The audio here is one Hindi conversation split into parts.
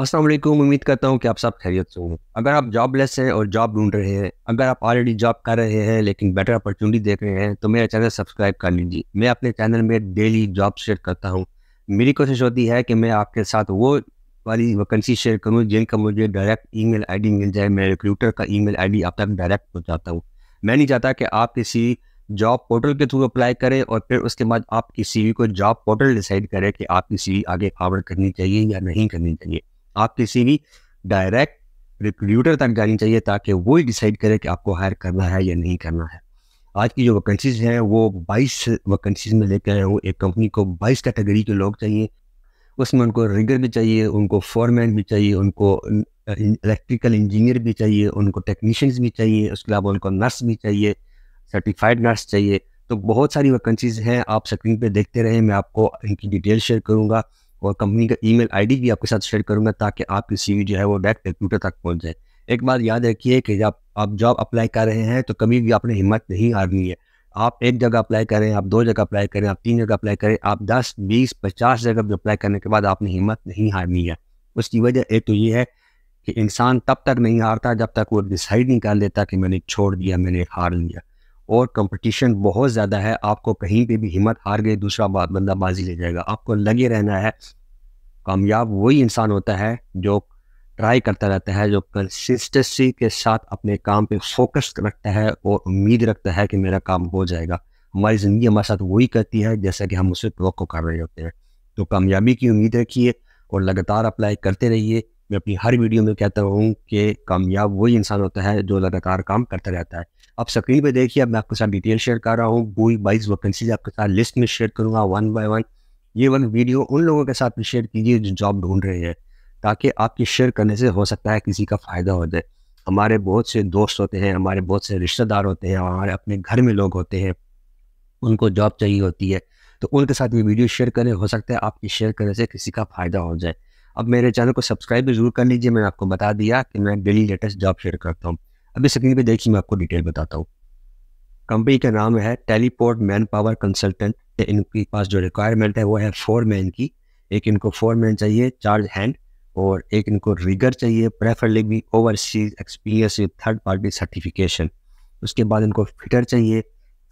अस्सलाम वालेकुम उम्मीद करता हूँ कि आप सब खैरियत से होंगे अगर आप जॉबलेस हैं और जॉब ढूंढ रहे हैं अगर आप ऑलरेडी जॉब कर रहे हैं लेकिन बेटर अपॉर्चुनिटी देख रहे हैं तो मेरा चैनल सब्सक्राइब कर लीजिए मैं अपने चैनल में डेली जॉब शेयर करता हूँ मेरी कोशिश होती है कि मैं आपके साथ वो वाली वैकेंसी शेयर करूँ जिनका मुझे डायरेक्ट ई मेल मिल जाए मैं रिक्रूटर का ई मेल आप तक डायरेक्ट पहुँचाता हूँ मैं नहीं चाहता कि आप किसी जॉब पोर्टल के थ्रू अप्लाई करें और फिर उसके बाद आप किसी को जॉब पोर्टल डिसाइड करें कि आप किसी आगे फॉरवर्ड करनी चाहिए या नहीं करनी चाहिए आप किसी भी डायरेक्ट रिक्रूटर तक जानी चाहिए ताकि वो ही डिसाइड करे कि आपको हायर करना है या नहीं करना है आज की जो वैकेंसीज हैं वो 22 वैकेंसीज में लेकर आया हूँ एक कंपनी को 22 कैटेगरी के लोग चाहिए उसमें उनको रिगर भी चाहिए उनको फॉरमैन भी चाहिए उनको इलेक्ट्रिकल इंजीनियर भी चाहिए उनको टेक्नीशियंस भी चाहिए उसके अलावा उनको नर्स भी चाहिए सर्टिफाइड नर्स चाहिए तो बहुत सारी वैकेंसीज हैं आप स्क्रीन पे देखते रहें मैं आपको इनकी डिटेल शेयर करूँगा और कंपनी का ईमेल आईडी भी आपके साथ शेयर करूँगा ताकि आपकी सी जो है वो डायरेक्ट कंप्यूटर तक पहुँच जाए एक बात याद रखिए कि जब आप जॉब अप्लाई कर रहे हैं तो कभी भी आपने हिम्मत नहीं हारनी है आप एक जगह अप्लाई करें आप दो जगह अप्लाई करें आप तीन जगह अप्लाई करें आप दस बीस पचास जगह भी अप्लाई करने के बाद आपने हिम्मत नहीं हारनी है उसकी वजह एक तो ये है कि इंसान तब तक नहीं हारता जब तक वो डिसाइड नहीं कर लेता कि मैंने छोड़ दिया मैंने हार लिया और कंपटीशन बहुत ज़्यादा है आपको कहीं पे भी हिम्मत हार गई दूसरा बात बंदा बाजी ले जाएगा आपको लगे रहना है कामयाब वही इंसान होता है जो ट्राई करता रहता है जो कंसिस्टेंसी के साथ अपने काम पे फोकस रखता है और उम्मीद रखता है कि मेरा काम हो जाएगा हमारी ज़िंदगी हमारे साथ वही करती है जैसा कि हम उसे तो कर रहे होते हैं तो कामयाबी की उम्मीद रखिए और लगातार अप्लाई करते रहिए मैं अपनी हर वीडियो में कहता हूँ कि कामयाब वही इंसान होता है जो लगातार काम करता रहता है आप स्क्रीन पर देखिए अब मैं आपके साथ डिटेल शेयर कर रहा हूँ कोई बाईस वैकेंसीज आपके साथ लिस्ट में शेयर करूँगा वन बाई वन ये वन वीडियो उन लोगों के साथ भी शेयर कीजिए जो जॉब ढूंढ रहे हैं ताकि आपके शेयर करने से हो सकता है किसी का फ़ायदा हो जाए हमारे बहुत से दोस्त होते हैं हमारे बहुत से रिश्तेदार होते हैं हमारे अपने घर में लोग होते हैं उनको जॉब चाहिए होती है तो उनके साथ भी वीडियो शेयर करें हो सकता है आपकी शेयर करने से किसी का फ़ायदा हो जाए अब मेरे चैनल को सब्सक्राइब भी ज़रूर कर लीजिए मैंने आपको बता दिया कि मैं डेली लेटेस्ट जॉब शेयर करता हूँ अभी स्क्रीन पर देखिए मैं आपको डिटेल बताता हूँ कंपनी का नाम है टेलीपोर्ट मैन पावर कंसल्टेंट इनके पास जो रिक्वायरमेंट है वो है फोर मैन की एक इनको फोर मैन चाहिए चार्ज हैंड और एक इनको रिगर चाहिए प्रेफरली भी overseas experience with third party certification उसके बाद इनको फिटर चाहिए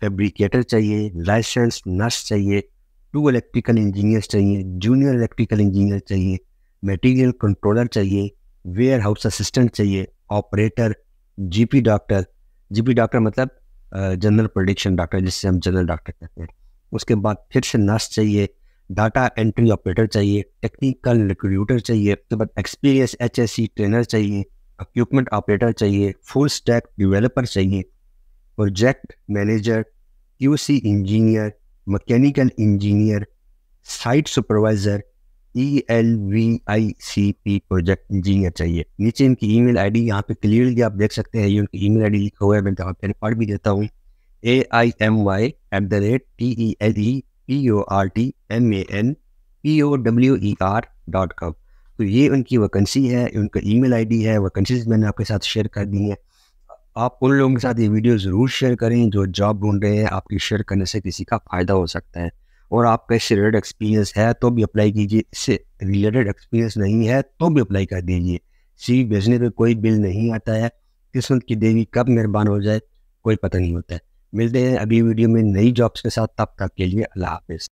फेब्रिकेटर चाहिए लाइसेंस नर्स चाहिए टू इलेक्ट्रिकल इंजीनियर चाहिए जूनियर इलेक्ट्रिकल इंजीनियर चाहिए मटेरियल कंट्रोलर चाहिए वेयर हाउस असिस्टेंट चाहिए operator GP doctor GP doctor मतलब जनरल प्रोडिक्शन डॉक्टर जिससे हम जनरल डॉक्टर कहते हैं उसके बाद फिर से नर्स चाहिए डाटा एंट्री ऑपरेटर चाहिए टेक्निकल रिक्रूटर चाहिए उसके बाद experience H S C trainer चाहिए इक्विपमेंट ऑपरेटर चाहिए फुल स्टैक डिवेलपर चाहिए project manager Q C engineer mechanical engineer site supervisor E L V I C P project engineer चाहिए नीचे इनकी ईमेल आईडी यहाँ पे क्लियरली आप देख सकते हैं ये उनकी ईमेल आईडी लिखा हुआ है मैं जहाँ पे पढ़ भी देता हूँ A I M Y at the rate T E L E P O R T M A N P O W E R dot com तो ये उनकी वैकेंसी है उनका आई डी है वैकेंसीज मैंने आपके साथ शेयर कर दी है आप उन लोगों के साथ ये वीडियो ज़रूर शेयर करें जो जॉब ढूंढ रहे हैं आपकी शेयर करने से किसी का फ़ायदा हो सकता है और आपका इससे रिलेटेड एक्सपीरियंस है तो भी अप्लाई कीजिए इससे रिलेटेड एक्सपीरियंस नहीं है तो भी अप्लाई कर दीजिए सी भेजने पर कोई बिल नहीं आता है किस्मत की देवी कब मेहरबान हो जाए कोई पता नहीं होता है मिलते हैं अभी वीडियो में नई जॉब्स के साथ तब तक के लिए अल्लाह हाफिज़